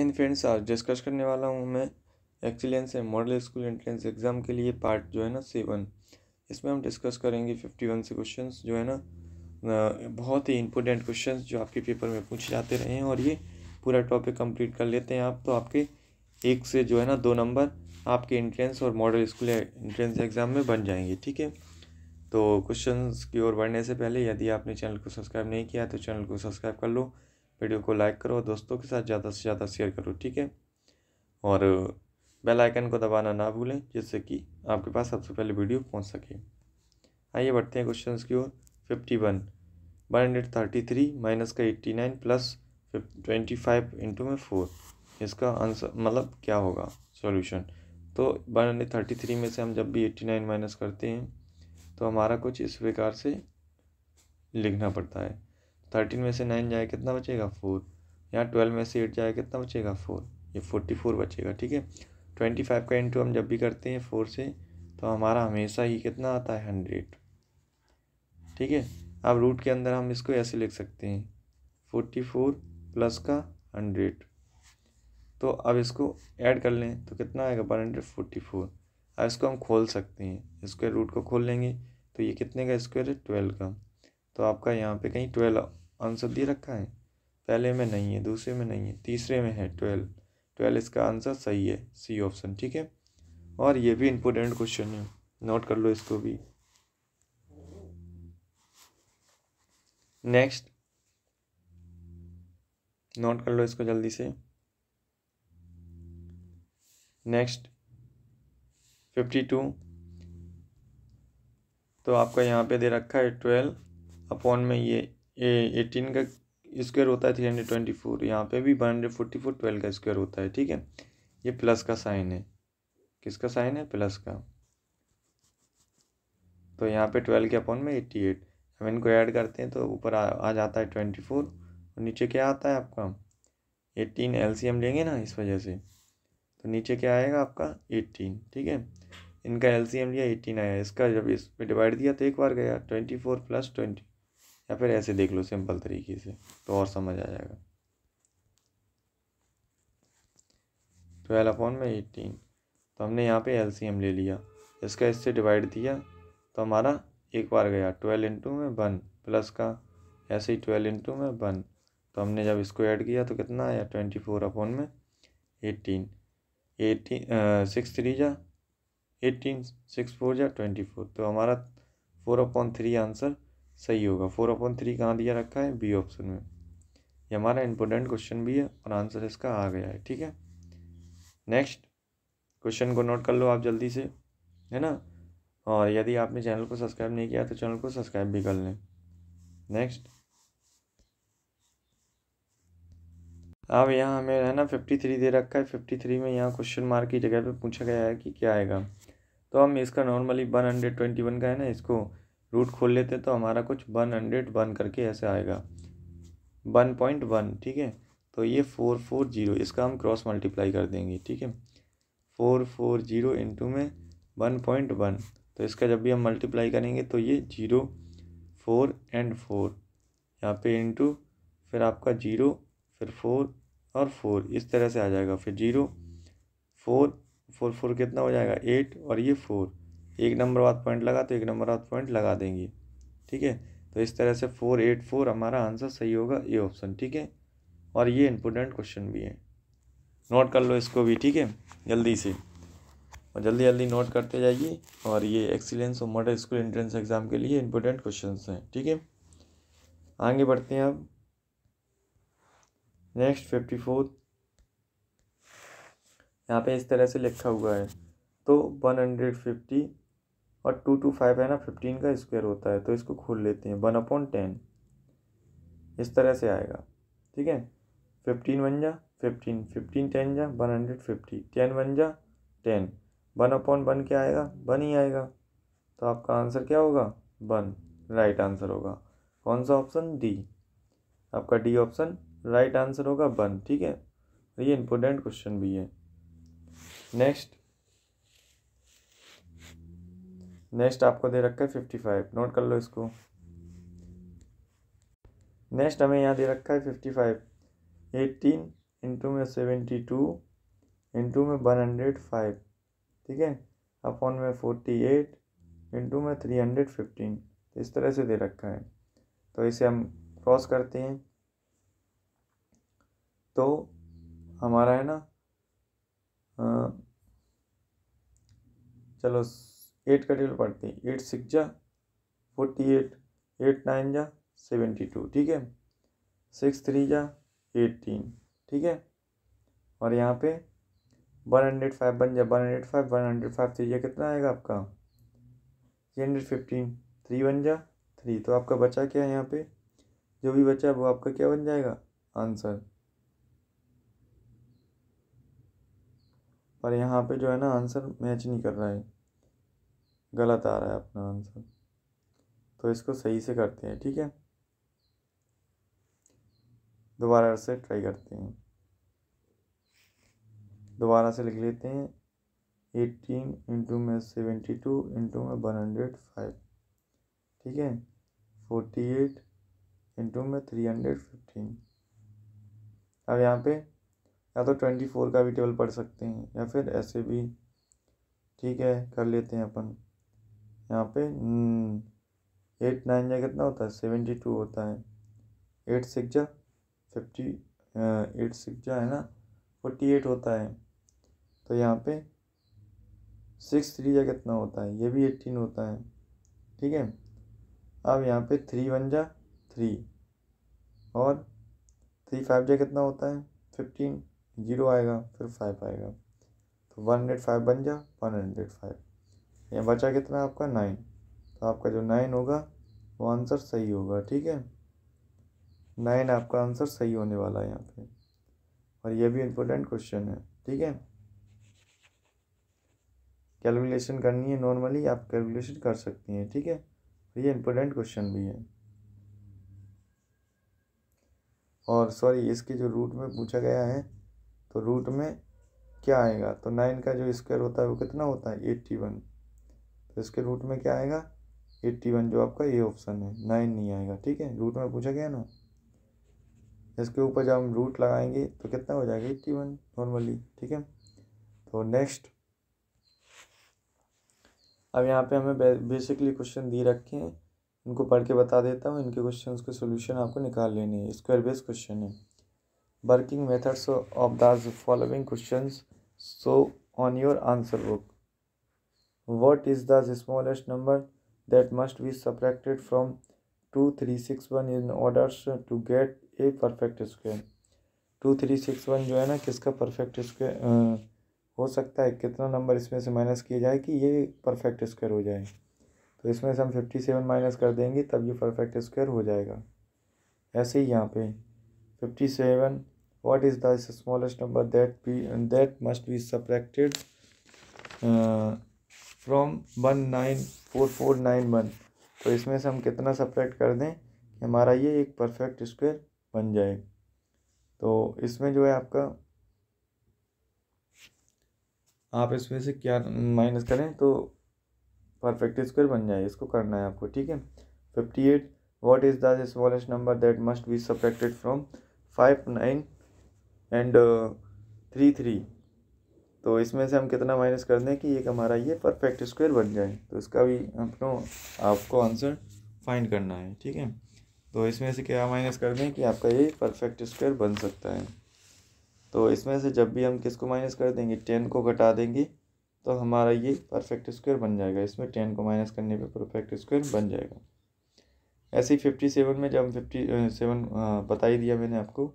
And friends आज discuss करने वाला हूँ मैं एक्सीलेंस है मॉडल स्कूल एंट्रेंस एग्ज़ाम के लिए पार्ट जो है ना सेवन इसमें हम डिस्कस करेंगे फिफ्टी वन से क्वेश्चन जो है ना बहुत ही इंपॉर्टेंट क्वेश्चन जो आपके पेपर में पूछे जाते रहे हैं और ये पूरा टॉपिक कंप्लीट कर लेते हैं आप तो आपके एक से जो है ना दो नंबर आपके एंट्रेंस और मॉडल स्कूल एंट्रेंस एग्ज़ाम में बन जाएंगे ठीक है तो क्वेश्चंस की ओर बढ़ने से पहले यदि आपने चैनल को सब्सक्राइब नहीं किया तो चैनल को सब्सक्राइब कर लो वीडियो को लाइक करो दोस्तों के साथ ज़्यादा से ज़्यादा शेयर करो ठीक है और बेल आइकन को दबाना ना भूलें जिससे कि आपके पास सबसे पहले वीडियो पहुंच सके आइए बढ़ते हैं क्वेश्चन की ओर fifty one one hundred thirty three minus का eighty nine plus twenty five into में फोर इसका आंसर मतलब क्या होगा सॉल्यूशन तो वन हंड्रेड थर्टी थ्री में से हम जब भी एट्टी नाइन माइनस करते हैं तो हमारा कुछ इस प्रकार से लिखना पड़ता है थर्टीन में से नाइन जाए कितना बचेगा फोर यहाँ ट्वेल्व में से एट जाए कितना बचेगा फोर ये फोर्टी फोर बचेगा ठीक है ट्वेंटी फाइव का इंटू हम जब भी करते हैं फोर से तो हमारा हमेशा ही कितना आता है हंड्रेड ठीक है अब रूट के अंदर हम इसको ऐसे लिख सकते हैं फोर्टी फोर प्लस का हंड्रेड तो अब इसको ऐड कर लें तो कितना आएगा वन हंड्रेड फोर्टी फोर अब इसको हम खोल सकते हैं स्क्वायर रूट को खोल लेंगे तो ये कितने का स्क्वायर है ट्वेल्व का तो आपका यहाँ पे कहीं ट्वेल्व आंसर दे रखा है पहले में नहीं है दूसरे में नहीं है तीसरे में है ट्वेल्व ट्वेल्व इसका आंसर सही है सी ऑप्शन ठीक है और ये भी इम्पोर्टेंट क्वेश्चन है नोट कर लो इसको भी नेक्स्ट नोट कर लो इसको जल्दी से नेक्स्ट फिफ्टी टू तो आपका यहाँ पे दे रखा है ट्वेल्व अपॉन में ये एटीन का स्क्वायर होता है थ्री हंड्रेड ट्वेंटी फोर यहाँ पर भी one hundred forty four twelve का स्क्वायर होता है ठीक है ये प्लस का साइन है किसका साइन है प्लस का तो यहाँ पे ट्वेल्व के अपॉन में एट्टी एट हम इनको ऐड करते हैं तो ऊपर आ, आ जाता है ट्वेंटी फोर और नीचे क्या आता है आपका एट्टीन एम लेंगे ना इस वजह से तो नीचे क्या आएगा आपका एट्टीन ठीक है इनका एम लिया एटीन आया इसका जब इस पर डिवाइड दिया तो एक बार गया ट्वेंटी फोर प्लस ट्वेंटी या फिर ऐसे देख लो सिंपल तरीके से तो और समझ आ जाएगा ट्वेल्व अपॉन में एटीन तो हमने यहाँ पे एल ले लिया इसका इससे डिवाइड दिया तो हमारा एक बार गया ट्वेल्व इंटू में वन प्लस का ऐसे ही ट्वेल्व इंटू में वन तो हमने जब इसको ऐड किया तो कितना आया ट्वेंटी फोर अपॉन में एटीन एटीन सिक्स थ्री जा एटीन सिक्स फोर जा ट्वेंटी फोर तो हमारा फोर अपॉन थ्री आंसर सही होगा फोर अपॉन थ्री कहाँ दिया रखा है बी ऑप्शन में ये हमारा इंपॉर्टेंट क्वेश्चन भी है और आंसर इसका आ गया है ठीक है नेक्स्ट क्वेश्चन को नोट कर लो आप जल्दी से है ना और यदि आपने चैनल को सब्सक्राइब नहीं किया तो चैनल को सब्सक्राइब भी कर लें नेक्स्ट अब यहाँ हमें है ना फिफ्टी थ्री दे रखा है फिफ्टी थ्री में यहाँ क्वेश्चन मार्क की जगह पे पूछा गया है कि क्या आएगा तो हम इसका normally one hundred twenty one का है ना इसको रूट खोल लेते हैं तो हमारा कुछ वन हंड्रेड वन करके ऐसे आएगा वन पॉइंट वन ठीक है तो ये फोर फोर जीरो इसका हम क्रॉस मल्टीप्लाई कर देंगे ठीक है फोर फोर जीरो इंटू में वन पॉइंट वन तो इसका जब भी हम मल्टीप्लाई करेंगे तो ये जीरो फोर एंड फोर यहाँ पे इंटू फिर आपका जीरो फिर फोर और फोर इस तरह से आ जाएगा फिर जीरो फोर फोर फोर कितना हो जाएगा एट और ये फोर एक नंबर बाद पॉइंट लगा तो एक नंबर बाद पॉइंट लगा देंगे ठीक है तो इस तरह से फोर एट फोर हमारा आंसर सही होगा ए ऑप्शन ठीक है और ये इम्पोर्टेंट क्वेश्चन भी है नोट कर लो इसको भी ठीक है जल्दी से और जल्दी जल्दी नोट करते जाइए और ये एक्सीलेंस और मॉडल स्कूल एंट्रेंस एग्ज़ाम के लिए इम्पोर्टेंट क्वेश्चन हैं ठीक है आगे बढ़ते हैं अब नेक्स्ट फिफ्टी फोर यहाँ पे इस तरह से लिखा हुआ है तो वन हंड्रेड फिफ्टी और टू टू फाइव है ना फिफ्टीन का स्क्वायर होता है तो इसको खोल लेते हैं वन अपॉन टेन इस तरह से आएगा ठीक है फिफ्टीन वन जा फिफ्टीन फिफ्टीन टेन जा one hundred fifty ten one जा टेन वन अपॉन वन क्या आएगा वन ही आएगा तो आपका आंसर क्या होगा वन राइट आंसर होगा कौन सा ऑप्शन डी आपका डी ऑप्शन राइट आंसर होगा वन ठीक है ये इम्पोर्टेंट क्वेश्चन भी है नेक्स्ट नेक्स्ट आपको दे रखा है फिफ्टी फाइव नोट कर लो इसको नेक्स्ट हमें यहाँ दे रखा है फिफ्टी फाइव एटीन इंटू में सेवेंटी टू इंटू में वन हंड्रेड फाइव ठीक है अपॉन में फोर्टी एट इंटू में थ्री हंड्रेड फिफ्टीन इस तरह से दे रखा है तो इसे हम क्रॉस करते हैं तो हमारा है ना आ, चलो एट का टेबल पढ़ते हैं एट सिक्स जा फोर्टी एट एट नाइन जा सेवेंटी टू ठीक है सिक्स थ्री जा एटीन ठीक है और यहाँ पे वन हंड्रेड फाइव बन जा one hundred five one hundred five three जा कितना आएगा आपका थ्री हंड्रेड फिफ्टीन थ्री बन जा थ्री तो आपका बचा क्या है यहाँ पे जो भी बचा वो आपका क्या बन जाएगा आंसर पर यहाँ पे जो है ना आंसर मैच नहीं कर रहा है गलत आ रहा है अपना आंसर तो इसको सही से करते हैं ठीक है दोबारा से ट्राई करते हैं दोबारा से लिख लेते हैं एटीन इंटू में सेवेंटी टू इंटू में वन हंड्रेड फाइव ठीक है फोर्टी एट इंटू में थ्री हंड्रेड फिफ्टीन अब यहाँ पे या तो ट्वेंटी फोर का भी टेबल पढ़ सकते हैं या फिर ऐसे भी ठीक है कर लेते हैं अपन यहाँ पे एट नाइन जा कितना होता है सेवेंटी टू होता है एट सिक्स जा फिफ्टी एट सिक्स जा है ना फोर्टी एट होता है तो यहाँ पे सिक्स थ्री जा कितना होता है ये भी एट्टीन होता है ठीक है अब यहाँ पे थ्री वन जा थ्री और थ्री फाइव जा कितना होता है फिफ्टीन जीरो आएगा फिर फाइव आएगा तो वन हंड्रेड फाइव बन जा वन हंड्रेड फाइव यहाँ बचा कितना आपका नाइन तो आपका जो नाइन होगा वो आंसर सही होगा ठीक है नाइन आपका आंसर सही होने वाला है यहाँ पे और ये भी इम्पोर्टेंट क्वेश्चन है ठीक है कैलकुलेशन करनी है नॉर्मली आप कैलकुलेशन कर सकती हैं ठीक है तो ये इम्पोर्टेंट क्वेश्चन भी है और सॉरी इसके जो रूट में पूछा गया है तो रूट में क्या आएगा तो नाइन का जो स्क्वायर होता है वो कितना होता है एट्टी वन तो इसके रूट में क्या आएगा एट्टी वन जो आपका ये ऑप्शन है नाइन नहीं आएगा ठीक है रूट में पूछा गया ना इसके ऊपर जब हम रूट लगाएंगे तो कितना हो जाएगा एट्टी वन नॉर्मली ठीक है तो नेक्स्ट अब यहाँ पे हमें बेसिकली क्वेश्चन दी रखे हैं इनको पढ़ के बता देता हूँ इनके क्वेश्चन के सोल्यूशन आपको निकाल लेने हैं स्क्वायर बेस क्वेश्चन है working methods of the following question so on your answer book What is the smallest number that must be subtracted from 2361 in order to get a perfect square? 2361 जो है ना किसका perfect square हो सकता है कितना number इसमें से माइनस किया जाए कि ये परफेक्ट स्क्वायर हो जाए तो इसमें से हम फिफ्टी सेवन माइनस कर देंगे तब ये परफेक्ट स्क्वायर हो जाएगा ऐसे ही यहाँ पे fifty seven what is the smallest number that be that must be subtracted uh, from one nine four four nine one तो इसमें से हम कितना सपरेक्ट कर दें कि हमारा ये एक परफेक्ट स्क्वायर बन जाए तो इसमें जो है आपका आप इसमें से क्या माइनस करें तो परफेक्ट स्क्वायर बन जाए इसको करना है आपको ठीक है fifty eight what is the smallest number that must be subtracted from five nine and three three तो इसमें से हम कितना माइनस कर दें कि एक हमारा ये परफेक्ट स्क्वायर बन जाए तो इसका भी आपको आपको आंसर फाइंड करना है ठीक है तो इसमें से क्या माइनस कर दें कि आपका ये परफेक्ट स्क्वायर बन सकता है तो इसमें से जब भी हम किसको माइनस कर देंगे टेन को घटा देंगे तो हमारा ये परफेक्ट स्क्वायर बन जाएगा इसमें टेन को माइनस करने पे परफेक्ट स्क्वायर बन जाएगा ऐसे ही फिफ्टी सेवन में जब हम फिफ्टी सेवन बता ही दिया मैंने आपको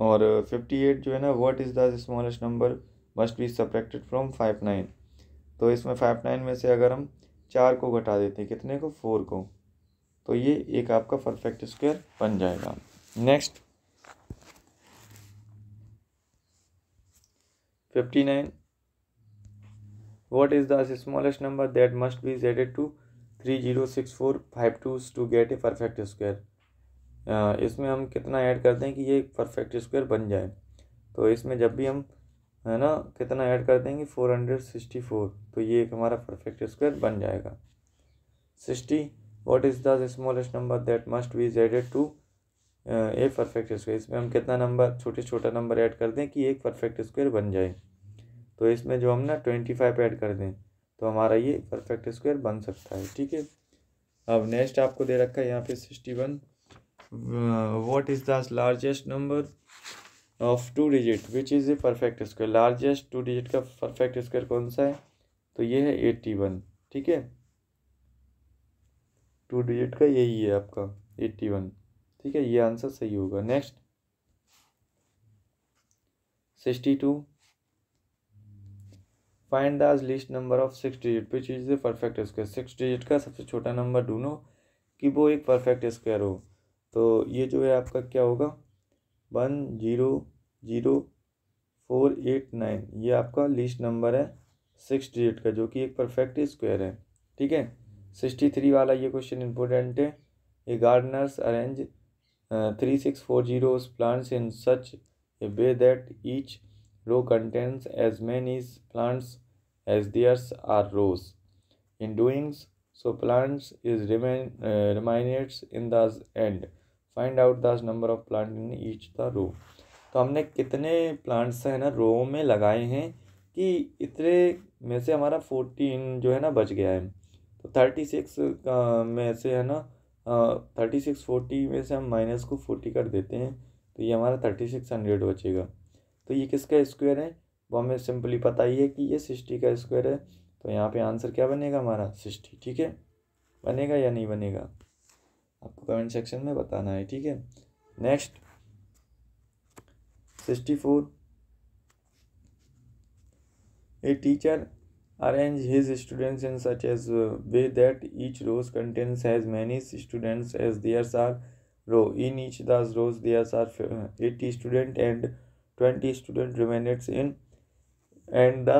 और फिफ्टी एट जो है ना what is the smallest number must be subtracted from five nine तो इसमें फाइव नाइन में से अगर हम चार को घटा देते हैं कितने को फोर को तो ये एक आपका परफेक्ट स्क्वायर बन जाएगा next fifty nine what is the smallest number that must be added to three zero six four five two to get a perfect square इसमें हम कितना ऐड करते हैं कि ये परफेक्ट स्क्वायर बन जाए तो इसमें जब भी हम है ना कितना ऐड कर देंगे फोर हंड्रेड सिक्सटी फोर तो ये एक हमारा परफेक्ट स्क्वायर बन जाएगा sixty what is the smallest number that must be added to a perfect square इसमें हम कितना नंबर छोटे छोटा नंबर ऐड कर दें कि एक परफेक्ट स्क्वायर बन जाए तो इसमें जो हम ना ट्वेंटी फाइव ऐड कर दें तो हमारा ये परफेक्ट स्क्वायर बन सकता है ठीक है अब नेक्स्ट आपको दे रखा है यहाँ पे sixty one Uh, what is the largest number of two digit which is a perfect square largest two digit का परफेक्ट स्क्वायर कौन सा है तो ये है एट्टी वन ठीक है टू डिजिट का यही है आपका एट्टी वन ठीक है ये आंसर सही होगा next sixty two find the least number of six digit which is a perfect square six digit का सबसे छोटा नंबर ढूंढो कि वो एक परफेक्ट स्क्वायर हो तो ये जो है आपका क्या होगा one zero zero four eight nine ये आपका लिस्ट नंबर है सिक्स डिजिट का जो कि एक परफेक्ट स्क्वायर है ठीक है सिक्सटी थ्री वाला ये क्वेश्चन इंपॉर्टेंट है a gardeners arrange three six four zero plants in such a way that each row contents as is plants as there's are rows in doings so plants is remain uh, in in and find out this number of plant in each the row तो हमने कितने plants है ना रो में लगाए हैं कि इतने में से हमारा फोर्टीन जो है ना बच गया है तो थर्टी सिक्स में से है ना थर्टी सिक्स फोर्टी में से हम माइनस को फोर्टी कर देते हैं तो ये हमारा थर्टी सिक्स हंड्रेड बचेगा तो ये किसका स्क्वायर है वो हमें सिंपली पता ही है कि ये सिक्सटी का स्क्वायर है तो यहाँ पे आंसर क्या बनेगा हमारा सिक्सटी ठीक है बनेगा या नहीं बनेगा आपको कमेंट सेक्शन में बताना है ठीक है next sixty four a teacher arrange his students in such as way that each rows contents has many students as there's are row in each this rows there's are eighty student and twenty student remnants in and the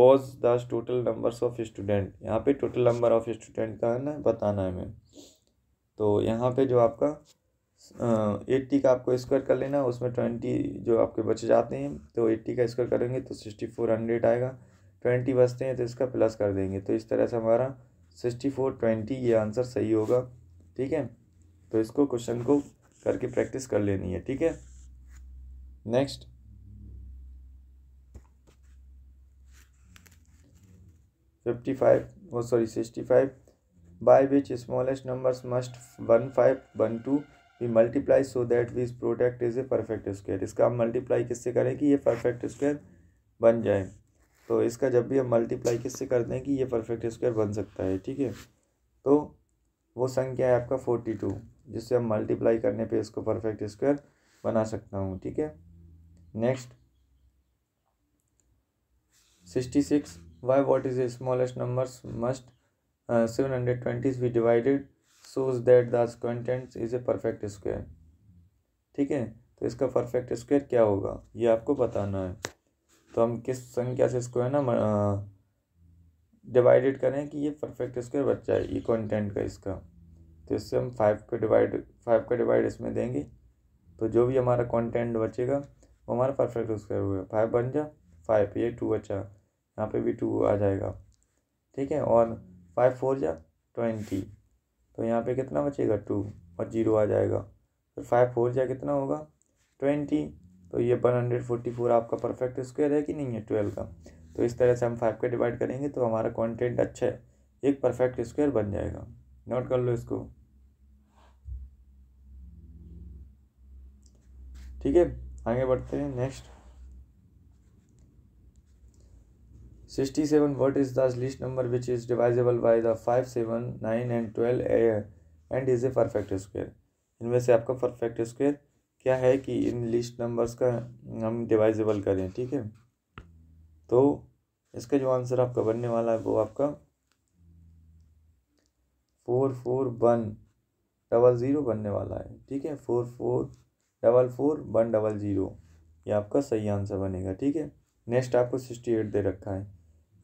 was this total number of student यहाँ पे total number of student का है ना बताना है मैं तो यहाँ पे जो आपका एट्टी का आपको स्क्वायर कर लेना उसमें ट्वेंटी जो आपके बच जाते हैं तो एट्टी का स्क्वायर करेंगे तो सिक्सटी फोर हंड्रेड आएगा ट्वेंटी बचते हैं तो इसका प्लस कर देंगे तो इस तरह से हमारा सिक्सटी फोर ट्वेंटी ये आंसर सही होगा ठीक है तो इसको क्वेश्चन को करके प्रैक्टिस कर लेनी है ठीक है नेक्स्ट फिफ्टी फाइव वो sorry sixty five by which smallest numbers must one five one two we multiply so that we product is a perfect square इसका हम मल्टीप्लाई किससे करें कि ये परफेक्ट स्क्वेयर बन जाए तो इसका जब भी हम मल्टीप्लाई किससे कर दें कि ये परफेक्ट स्क्वायर बन सकता है ठीक है तो वो संख्या है आपका फोर्टी टू जिससे हम मल्टीप्लाई करने पे इसको परफेक्ट स्क्वायर बना सकता हूँ ठीक है next sixty six by what is a smallest numbers must 720 hundred divided divided shows that the contents is a perfect square ठीक है तो इसका परफेक्ट स्क्वायर क्या होगा ये आपको बताना है तो हम किस संख्या से इसको है ना डिवाइडेड uh, करें कि ये परफेक्ट स्क्वायर बच जाए ये कंटेंट का इसका तो इससे हम फाइव का डिवाइड फाइव का डिवाइड इसमें देंगे तो जो भी हमारा कंटेंट बचेगा वो हमारा परफेक्ट स्क्वायर होगा फाइव बन जा फाइव ये टू बचा यहाँ पे भी टू आ जाएगा ठीक है और फाइव फोर जा ट्वेंटी तो यहाँ पे कितना बचेगा टू और जीरो आ जाएगा फिर फाइव फोर जा कितना होगा ट्वेंटी तो ये वन हंड्रेड फोर्टी फोर आपका परफेक्ट स्क्वायर है कि नहीं है ट्वेल्व का तो इस तरह से हम फाइव का डिवाइड करेंगे तो हमारा कॉन्टेंट अच्छा है एक परफेक्ट स्क्वायर बन जाएगा नोट कर लो इसको ठीक है आगे बढ़ते हैं next 67 is is least number which is divisible divisible the five seven nine and twelve a and is a perfect square इनमें से आपका परफेक्ट square क्या है कि इन लिस्ट नंबर्स का हम डिवाइजेबल करें ठीक है तो इसका जो आंसर आपका बनने वाला है वो आपका four four one double zero बनने वाला है ठीक है four four double four one double zero ये आपका सही आंसर बनेगा ठीक है नेक्स्ट आपको सिक्सटी एट दे रखा है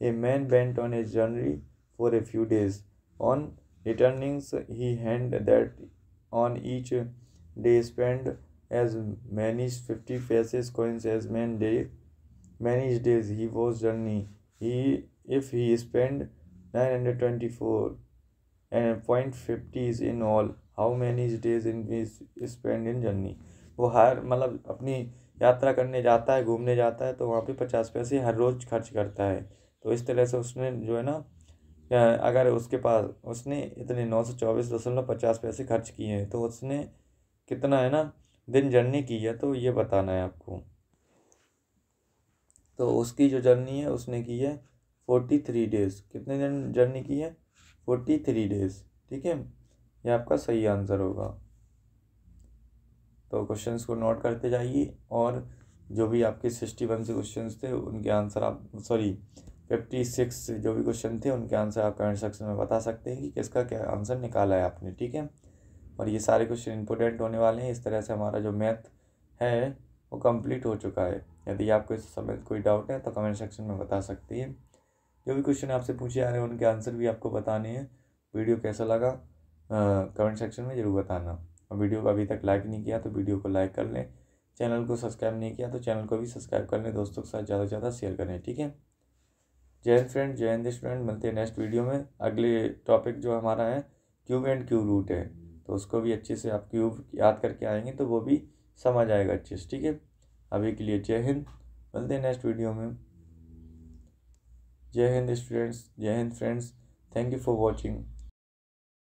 A man bent on his journey for a few days. On returning, he hand that on each day spent as many fifty paces coins as man day. Many days he was journey. He if he spent nine hundred twenty four and point fifty is in all. How many days in in spend in journey? वो हर मतलब अपनी यात्रा करने जाता है घूमने जाता है तो वहाँ पे पचास पैसे हर रोज़ खर्च करता है तो इस तरह से उसने जो है ना अगर उसके पास उसने इतने नौ सौ चौबीस दशमलव पचास पैसे खर्च किए हैं तो उसने कितना है ना दिन जर्नी की है तो ये बताना है आपको तो उसकी जो जर्नी है उसने की है फोर्टी थ्री डेज़ कितने दिन जर्नी की है फोर्टी थ्री डेज़ ठीक है ये आपका सही आंसर होगा तो क्वेश्चंस को नोट करते जाइए और जो भी आपके सिक्सटी वन से क्वेश्चंस थे उनके आंसर आप सॉरी फिफ्टी सिक्स जो भी क्वेश्चन थे उनके आंसर आप कमेंट सेक्शन में बता सकते हैं कि किसका क्या आंसर निकाला है आपने ठीक है और ये सारे क्वेश्चन इंपोर्टेंट होने वाले हैं इस तरह से हमारा जो मैथ है वो कंप्लीट हो चुका है यदि आपको इस समय कोई डाउट है तो कमेंट सेक्शन में बता सकती है जो भी क्वेश्चन आपसे पूछे जा रहे हैं उनके आंसर भी आपको बताने हैं वीडियो कैसा लगा कमेंट सेक्शन में ज़रूर बताना और वीडियो को अभी तक लाइक नहीं किया तो वीडियो को लाइक कर लें चैनल को सब्सक्राइब नहीं किया तो चैनल को भी सब्सक्राइब कर लें दोस्तों के साथ ज़्यादा से ज़्यादा शेयर करें ठीक है जय फ्रेंड जय हिंद स्टूडेंट मिलते हैं नेक्स्ट वीडियो में अगले टॉपिक जो हमारा है क्यूब एंड क्यूब रूट है तो उसको भी अच्छे से आप क्यूब याद करके आएंगे तो वो भी समझ आएगा अच्छे से ठीक है अभी के लिए जय हिंद मिलते हैं नेक्स्ट वीडियो में जय हिंद स्टूडेंट्स जय हिंद friends thank you for watching